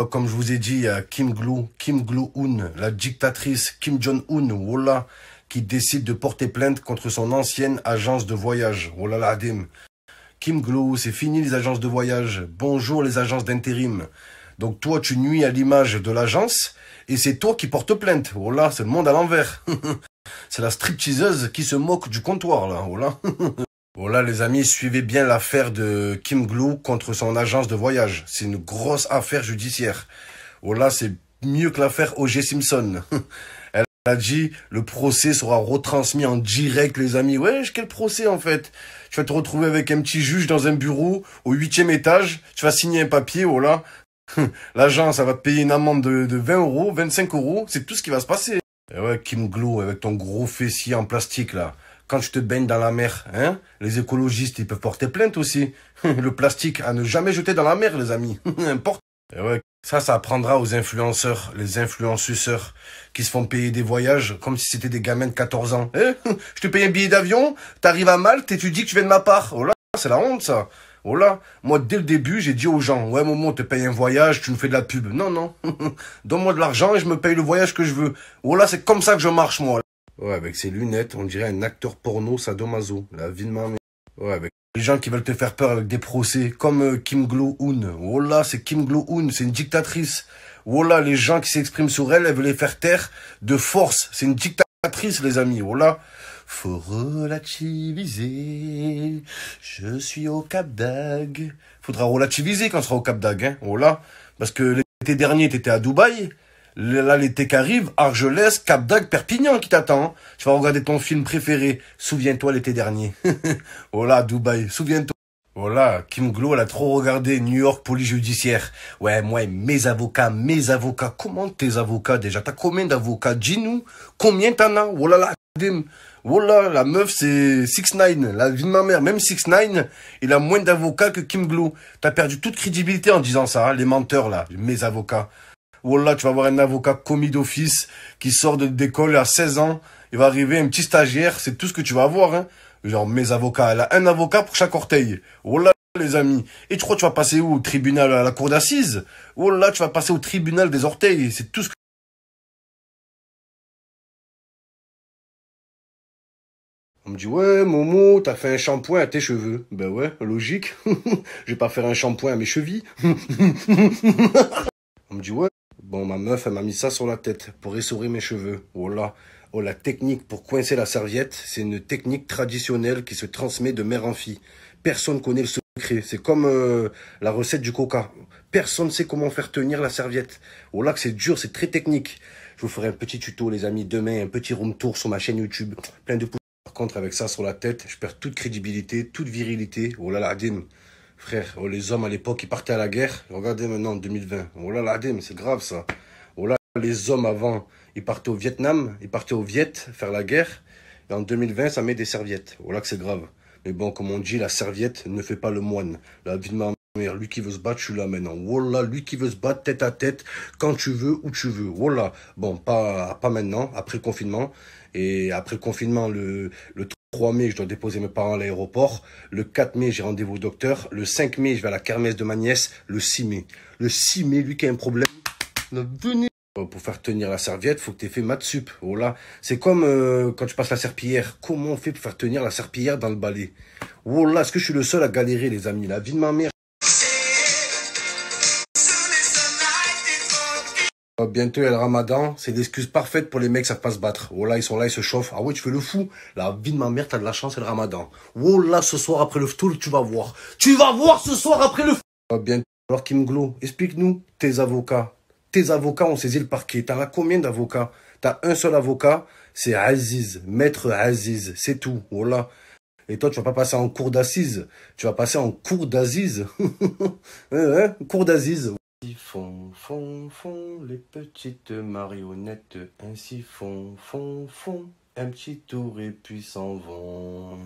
Euh, comme je vous ai dit, Kim Glu, Kim Glu un la dictatrice Kim Jong-un, qui décide de porter plainte contre son ancienne agence de voyage. Oh là Kim Glu, c'est fini les agences de voyage. Bonjour les agences d'intérim. Donc toi, tu nuis à l'image de l'agence et c'est toi qui portes plainte. Oh là, c'est le monde à l'envers. c'est la stripteaseuse qui se moque du comptoir là. Oh Voilà les amis, suivez bien l'affaire de Kim Glow contre son agence de voyage. C'est une grosse affaire judiciaire. Voilà, oh c'est mieux que l'affaire O.G. Simpson. Elle a dit, le procès sera retransmis en direct les amis. Ouais, quel procès en fait Tu vas te retrouver avec un petit juge dans un bureau au huitième étage. Tu vas signer un papier, voilà. Oh L'agence, elle va te payer une amende de, 20 euros, 25 euros. C'est tout ce qui va se passer. Et ouais, Kim Glou avec ton gros fessier en plastique là quand je te baigne dans la mer, hein Les écologistes, ils peuvent porter plainte aussi. le plastique à ne jamais jeter dans la mer, les amis. Importe. ouais, ça, ça apprendra aux influenceurs, les influenceurs qui se font payer des voyages comme si c'était des gamins de 14 ans. Eh, je te paye un billet d'avion, t'arrives à Malte et tu dis que tu viens de ma part. Oh là, c'est la honte, ça. Oh là, moi, dès le début, j'ai dit aux gens, ouais, Momo, on te paye un voyage, tu nous fais de la pub. Non, non. Donne-moi de l'argent et je me paye le voyage que je veux. Oh là, c'est comme ça que je marche, moi. Ouais, avec ses lunettes, on dirait un acteur porno sadomaso. La vie de ma Ouais, avec les gens qui veulent te faire peur avec des procès, comme euh, Kim Glo-un. Oh c'est Kim Glo-un, c'est une dictatrice. Voilà, oh les gens qui s'expriment sur elle, elle veut les faire taire de force. C'est une dictatrice, les amis. Oh là. Faut relativiser. Je suis au Cap d'Ag. Faudra relativiser quand on sera au Cap d'Ag, hein. Oh là. Parce que l'été dernier, t'étais à Dubaï. Là, l'été qui arrive, Argelès, Cap d'Agde, Perpignan qui t'attend. Tu vas regarder ton film préféré. Souviens-toi l'été dernier. Voilà, oh Dubaï, souviens-toi. Voilà, oh Kim Glow, elle a trop regardé New York police judiciaire. Ouais, moi, ouais, mes avocats, mes avocats. Comment tes avocats déjà T'as combien d'avocats Dis-nous, combien t'en as Oh, oh la meuf, c'est 6 9 La vie de ma mère, même 6 9 il a moins d'avocats que Kim Glow. T'as perdu toute crédibilité en disant ça, hein, les menteurs, là, mes avocats. Wallah, tu vas avoir un avocat commis d'office qui sort de l'école à 16 ans. Il va arriver un petit stagiaire, c'est tout ce que tu vas avoir. Hein. Genre, mes avocats, elle a un avocat pour chaque orteil. là les amis. Et tu crois que tu vas passer où Au tribunal, à la cour d'assises là, tu vas passer au tribunal des orteils. C'est tout ce que... On me dit, ouais, Momo, t'as fait un shampoing à tes cheveux. Ben ouais, logique. Je vais pas faire un shampoing à mes chevilles. On me dit, ouais. Bon, ma meuf, elle m'a mis ça sur la tête pour essorer mes cheveux. Oh là. Oh, la technique pour coincer la serviette, c'est une technique traditionnelle qui se transmet de mère en fille. Personne connaît le secret. C'est comme euh, la recette du coca. Personne ne sait comment faire tenir la serviette. Oh là que c'est dur, c'est très technique. Je vous ferai un petit tuto, les amis, demain, un petit room tour sur ma chaîne YouTube. Plein de pouces. Par contre, avec ça sur la tête, je perds toute crédibilité, toute virilité. Oh là là, dîme. Frère, oh, les hommes à l'époque, ils partaient à la guerre. Regardez maintenant, en 2020. Oh là là, c'est grave ça. Oh là, les hommes avant, ils partaient au Vietnam, ils partaient au Viet faire la guerre. Et en 2020, ça met des serviettes. Oh là que c'est grave. Mais bon, comme on dit, la serviette ne fait pas le moine. La vie de ma mère, lui qui veut se battre, je suis là maintenant. Voilà, oh lui qui veut se battre tête à tête, quand tu veux, où tu veux. Voilà. Oh bon, pas, pas maintenant, après confinement. Et après confinement, le, le 3 mai, je dois déposer mes parents à l'aéroport. Le 4 mai, j'ai rendez-vous au docteur. Le 5 mai, je vais à la kermesse de ma nièce. Le 6 mai. Le 6 mai, lui qui a un problème. Pour faire tenir la serviette, faut que tu fait Matsup. Oh là, c'est comme euh, quand tu passes la serpillière. Comment on fait pour faire tenir la serpillière dans le balai Oh là, est-ce que je suis le seul à galérer, les amis La vie de ma mère. Oh, bientôt, il y a le ramadan. C'est l'excuse parfaite pour les mecs qui savent pas se battre. Oh là, ils sont là, ils se chauffent. Ah ouais, tu fais le fou. La vie de ma mère, t'as de la chance, c'est le ramadan. Oh là, ce soir après le ftoul, tu vas voir. Tu vas voir ce soir après le ftoul. Oh, bientôt. Alors, Kim Glow, explique-nous tes avocats. Tes avocats ont saisi le parquet. T'en as combien d'avocats T'as un seul avocat, c'est Aziz, maître Aziz. C'est tout. Oh là. Et toi, tu vas pas passer en cours d'assises. Tu vas passer en cours d'Aziz hein, hein? cours d'Aziz font, font, font les petites marionnettes. Ainsi font, font, font un petit tour et puis s'en vont.